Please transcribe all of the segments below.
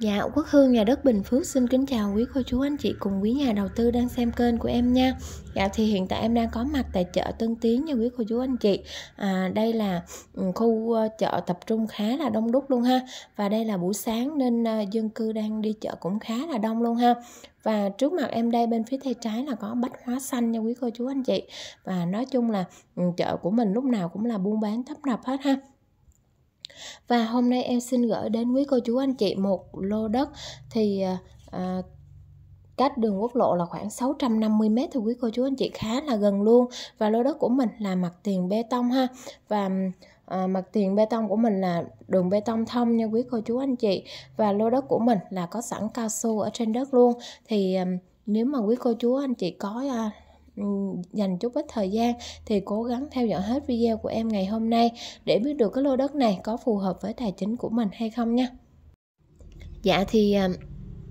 Dạ, Quốc Hương nhà đất Bình Phước xin kính chào quý cô chú anh chị cùng quý nhà đầu tư đang xem kênh của em nha. Dạ thì hiện tại em đang có mặt tại chợ Tân Tiến nha quý cô chú anh chị. À, đây là ừ, khu ờ, chợ tập trung khá là đông đúc luôn ha. Và đây là buổi sáng nên ờ, dân cư đang đi chợ cũng khá là đông luôn ha. Và trước mặt em đây bên phía tay trái là có bách hóa xanh nha quý cô chú anh chị. Và nói chung là ừ, chợ của mình lúc nào cũng là buôn bán tấp nập hết ha và hôm nay em xin gửi đến quý cô chú anh chị một lô đất thì à, à cách đường quốc lộ là khoảng 650 m thì quý cô chú anh chị khá là gần luôn và lô đất của mình là mặt tiền bê tông ha và à, mặt tiền bê tông của mình là đường bê tông thông nha quý cô chú anh chị và lô đất của mình là có sẵn cao su ở trên đất luôn thì à, nếu mà quý cô chú anh chị có à, Ừ, dành chút ít thời gian thì cố gắng theo dõi hết video của em ngày hôm nay để biết được cái lô đất này có phù hợp với tài chính của mình hay không nha dạ thì à,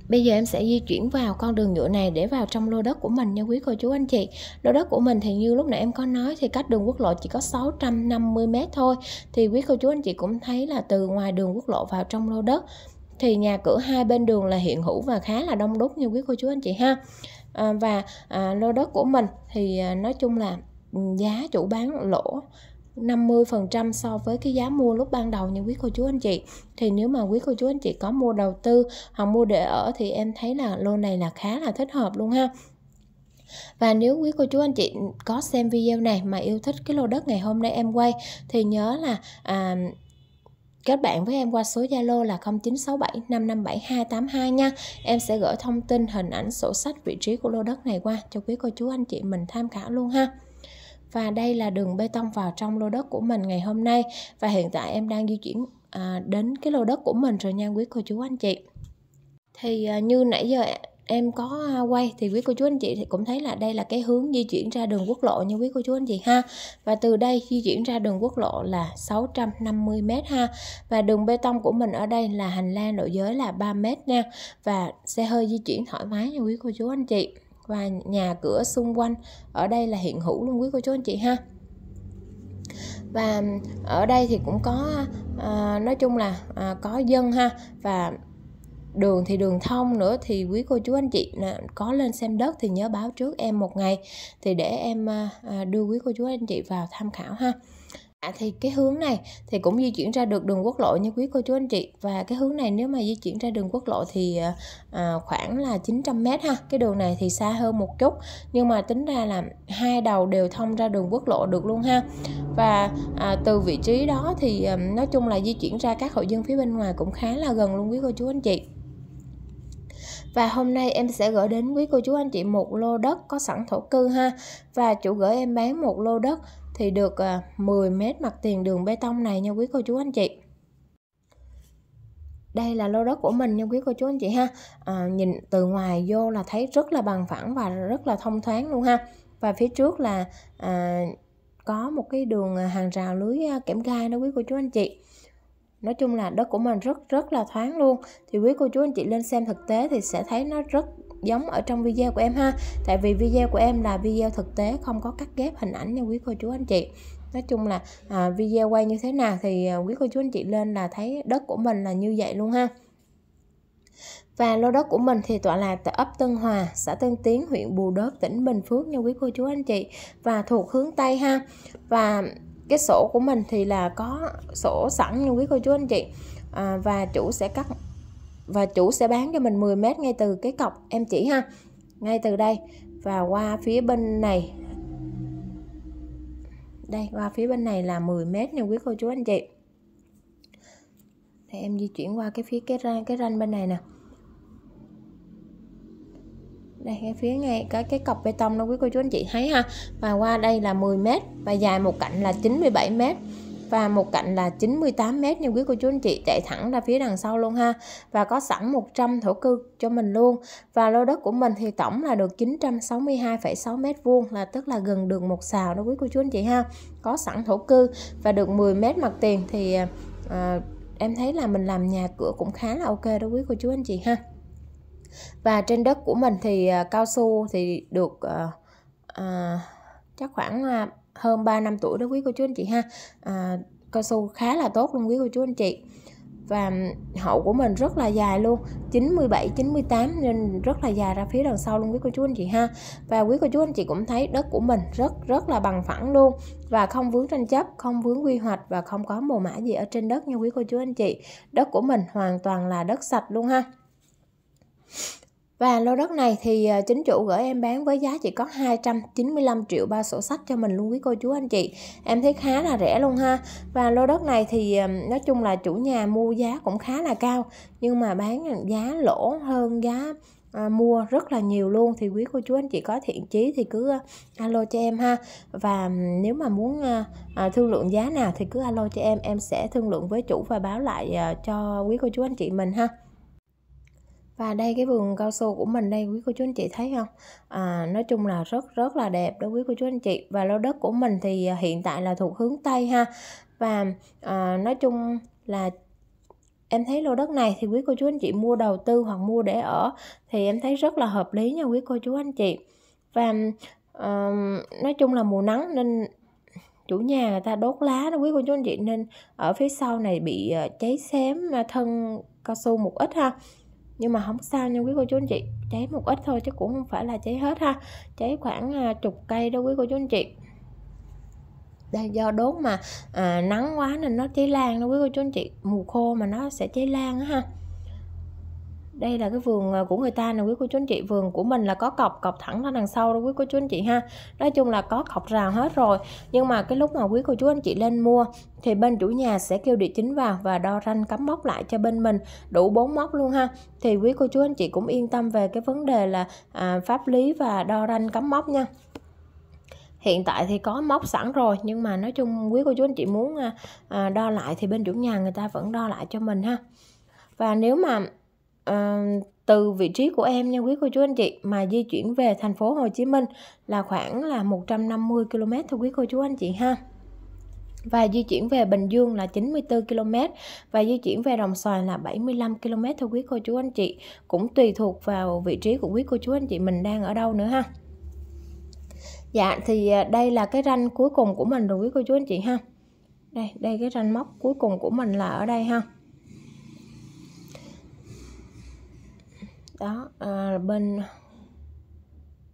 Bây giờ em sẽ di chuyển vào con đường nhựa này để vào trong lô đất của mình nha quý cô chú anh chị. Lô đất của mình thì như lúc nãy em có nói thì cách đường quốc lộ chỉ có 650 m thôi. Thì quý cô chú anh chị cũng thấy là từ ngoài đường quốc lộ vào trong lô đất thì nhà cửa hai bên đường là hiện hữu và khá là đông đúc nha quý cô chú anh chị ha. À, và à, lô đất của mình thì à, nói chung là ừ, giá chủ bán lỗ 50% so với cái giá mua lúc ban đầu như quý cô chú anh chị thì nếu mà quý cô chú anh chị có mua đầu tư hoặc mua để ở thì em thấy là lô này là khá là thích hợp luôn ha và nếu quý cô chú anh chị có xem video này mà yêu thích cái lô đất ngày hôm nay em quay thì nhớ là à, kết bạn với em qua số Zalo là 0967557282 nha. Em sẽ gửi thông tin, hình ảnh, sổ sách, vị trí của lô đất này qua cho quý cô chú anh chị mình tham khảo luôn ha. Và đây là đường bê tông vào trong lô đất của mình ngày hôm nay và hiện tại em đang di chuyển à, đến cái lô đất của mình rồi nha quý cô chú anh chị. Thì à, như nãy giờ em có quay thì quý cô chú anh chị thì cũng thấy là đây là cái hướng di chuyển ra đường quốc lộ như quý cô chú anh chị ha và từ đây di chuyển ra đường quốc lộ là 650 m ha và đường bê tông của mình ở đây là hành lang độ giới là 3 m nha và xe hơi di chuyển thoải mái nha quý cô chú anh chị và nhà cửa xung quanh ở đây là hiện hữu luôn quý cô chú anh chị ha và ở đây thì cũng có à, nói chung là à, có dân ha và đường thì đường thông nữa thì quý cô chú anh chị có lên xem đất thì nhớ báo trước em một ngày thì để em à, à, đưa quý cô chú anh chị vào tham khảo ha À, thì cái hướng này thì cũng di chuyển ra được đường quốc lộ như quý cô chú anh chị và cái hướng này nếu mà di chuyển ra đường quốc lộ thì à, à khoảng là 900 m ha. Cái đường này thì xa hơn một chút nhưng mà tính ra là hai đầu đều thông ra đường quốc lộ được luôn ha. Và à, từ vị trí đó thì à, nói chung là di chuyển ra các hộ dân phía bên ngoài cũng khá là gần luôn quý cô chú anh chị. Và hôm nay em sẽ gửi đến quý cô chú anh chị một lô đất có sẵn thổ cư ha. Và chủ gửi em bán một lô đất thì được 10 à, mét mặt tiền đường bê tông này nha quý cô chú anh chị. Đây là lô đất của mình nha quý cô chú anh chị ha. À, nhìn từ ngoài vô là thấy rất là bằng phẳng và rất là thông thoáng luôn ha. Và phía trước là à, có một cái đường à, hàng rào lưới à, kẽm gai đó quý cô chú anh chị nói chung là đất của mình rất rất là thoáng luôn thì quý cô chú anh chị lên xem thực tế thì sẽ thấy nó rất giống ở trong video của em ha tại vì video của em là video thực tế không có cắt ghép hình ảnh nha quý cô chú anh chị nói chung là à, video quay như thế nào thì à, quý cô chú anh chị lên là thấy đất của mình là như vậy luôn ha và lô đất của mình thì tọa lạc tại ấp Tân Hòa, xã Tân Tiến, huyện Bù Đớp, tỉnh Bình Phước nha quý cô chú anh chị và thuộc hướng Tây ha. Và cái sổ của mình thì là có sổ sẵn nha quý cô chú anh chị à, và chủ sẽ cắt và chủ sẽ bán cho mình 10 mét ngay từ cái cọc em chỉ ha ngay từ đây và qua phía bên này đây qua phía bên này là 10 mét nha quý cô chú anh chị thì em di chuyển qua cái phía cái ranh cái ranh bên này nè đây cái phía ngay có cái cọc bê tông đó quý cô chú anh chị thấy ha và qua đây là 10 m và dài một cạnh là 97 m và một cạnh là 98 m nha quý cô chú anh chị chạy thẳng ra phía đằng sau luôn ha và có sẵn 100 thổ cư cho mình luôn và lô đất của mình thì tổng là được 962,6 m vuông là tức là gần đường một xào đó quý cô chú anh chị ha có sẵn thổ cư và được 10 m mặt tiền thì à, à, em thấy là mình làm nhà cửa cũng khá là ok đó quý cô chú anh chị ha và trên đất của mình thì uh, cao su thì được uh, uh, chắc khoảng uh, hơn 3 năm tuổi đó quý cô chú anh chị ha uh, cao su khá là tốt luôn quý cô chú anh chị và hậu của mình rất là dài luôn 97 98 nên rất là dài ra phía đằng sau luôn quý cô chú anh chị ha và quý cô chú anh chị cũng thấy đất của mình rất rất là bằng phẳng luôn và không vướng tranh chấp không vướng quy hoạch và không có mồ mã gì ở trên đất nha quý cô chú anh chị đất của mình hoàn toàn là đất sạch luôn ha và lô đất này thì ờ, chính chủ gửi em bán với giá chỉ có 295 triệu ba sổ sách cho mình luôn quý cô chú anh chị. Em thấy khá là rẻ luôn ha. Và lô đất này thì ờ, nói chung là chủ nhà mua giá cũng khá là cao nhưng mà bán giá lỗ hơn giá à, mua rất là nhiều luôn thì quý cô chú anh chị có thiện chí thì cứ alo cho em ha và nếu mà muốn à, thương lượng giá nào thì cứ alo cho em em sẽ thương lượng với chủ và báo lại à, cho quý cô chú anh chị mình ha và đây cái vườn cao su của mình đây quý cô chú anh chị thấy không à, nói chung là rất rất là đẹp đó quý cô chú anh chị và lô đất của mình thì à, hiện tại là thuộc hướng tây ha và à, nói chung là em thấy lô đất này thì quý cô chú anh chị mua đầu tư hoặc mua để ở thì em thấy rất là hợp lý nha quý cô chú anh chị và à, nói chung là mùa nắng nên chủ nhà người ta đốt lá đó quý cô chú anh chị nên ở phía sau này bị ờ, cháy xém à, thân cao su một ít ha nhưng mà không sao nha quý cô chú anh chị cháy một ít thôi chứ cũng không phải là cháy hết ha cháy khoảng à, chục cây đó quý cô chú anh chị đây do đốt mà à, nắng quá nên nó cháy lan đó quý cô chú anh chị mùa khô mà nó sẽ cháy lan á ha đây là cái vườn à, của người ta nè quý cô chú anh chị vườn của mình là có cọc cọc thẳng ra đằng sau đó quý cô chú anh chị ha nói chung là có cọc rào hết rồi nhưng mà cái lúc mà quý cô chú anh chị lên mua thì bên chủ nhà sẽ kêu địa chính vào và đo ranh cắm móc lại cho bên mình đủ bốn móc luôn ha thì quý cô chú anh chị cũng yên tâm về cái vấn đề là à, pháp lý và đo ranh cắm móc nha hiện tại thì có móc sẵn rồi nhưng mà nói chung quý cô chú anh chị muốn à, à đo lại thì bên chủ nhà người ta vẫn đo lại cho mình ha và nếu mà từ vị trí của em nha quý cô chú anh chị mà di chuyển về thành phố Hồ Chí Minh là khoảng là 150 km thôi quý cô chú anh chị ha và di chuyển về Bình Dương là 94 km và di chuyển về Đồng Xoài là 75 km thôi quý cô chú anh chị cũng tùy thuộc vào vị trí của quý cô chú anh chị mình đang ở đâu nữa ha Dạ thì à, đây là cái ranh cuối cùng của mình rồi quý cô chú anh chị ha đây đây cái ranh móc cuối cùng của mình là ở đây ha đó à, bên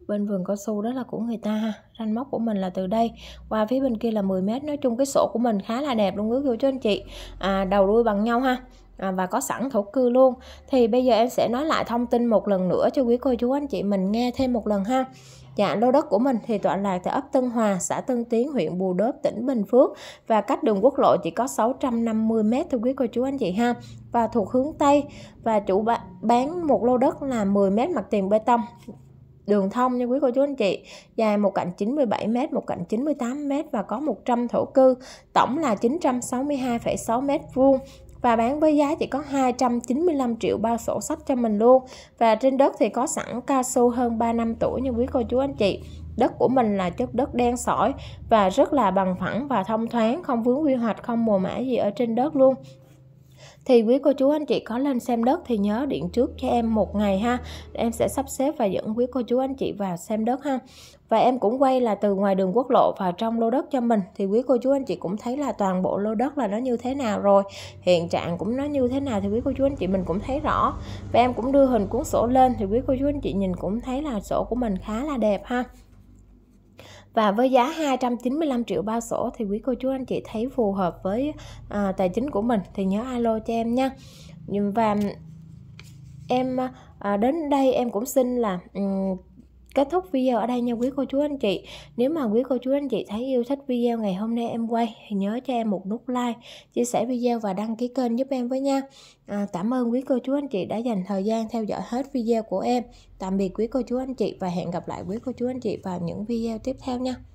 bên vườn cao su đó là của người ta ha ranh móc của mình là từ đây qua phía bên kia là 10 mét nói chung cái sổ của mình khá là đẹp luôn quý cô chú anh chị à, đầu đuôi bằng nhau ha À, và có sẵn thổ cư luôn thì bây giờ em sẽ nói lại thông tin một lần nữa cho quý cô chú anh chị mình nghe thêm một lần ha Dạ, lô đất của mình thì tọa lạc tại ấp Tân Hòa, xã Tân Tiến, huyện Bù Đốp, tỉnh Bình Phước và cách đường quốc lộ chỉ có 650 m thưa quý cô chú anh chị ha và thuộc hướng Tây và chủ bán một lô đất là 10 mét mặt tiền bê tông đường thông nha quý cô chú anh chị dài một cạnh 97 m, một cạnh 98 m và có 100 thổ cư, tổng là 962,6 m vuông và bán với giá chỉ có 295 triệu bao sổ sách cho mình luôn. Và trên đất thì có sẵn cao su hơn 3 năm tuổi nha quý cô chú anh chị. Đất của mình là chất đất đen sỏi và rất là bằng phẳng và thông thoáng, không vướng quy hoạch, không mùa mã gì ở trên đất luôn thì quý cô chú anh chị có lên xem đất thì nhớ điện trước cho em một ngày ha em sẽ sắp xếp và dẫn quý cô chú anh chị vào xem đất ha và em cũng quay là từ ngoài đường quốc lộ vào trong lô đất cho mình thì quý cô chú anh chị cũng thấy là toàn bộ lô đất là nó như thế nào rồi hiện trạng cũng nó như thế nào thì quý cô chú anh chị mình cũng thấy rõ và em cũng đưa hình cuốn sổ lên thì quý cô chú anh chị nhìn cũng thấy là sổ của mình khá là đẹp ha và với giá 295 triệu bao sổ thì quý cô chú anh chị thấy phù hợp với à, tài chính của mình thì nhớ alo cho em nha và em à, đến đây em cũng xin là um, Kết thúc video ở đây nha quý cô chú anh chị. Nếu mà quý cô chú anh chị thấy yêu thích video ngày hôm nay em quay thì nhớ cho em một nút like, chia sẻ video và đăng ký kênh giúp em với nha. À, cảm ơn quý cô chú anh chị đã dành thời gian theo dõi hết video của em. Tạm biệt quý cô chú anh chị và hẹn gặp lại quý cô chú anh chị vào những video tiếp theo nha.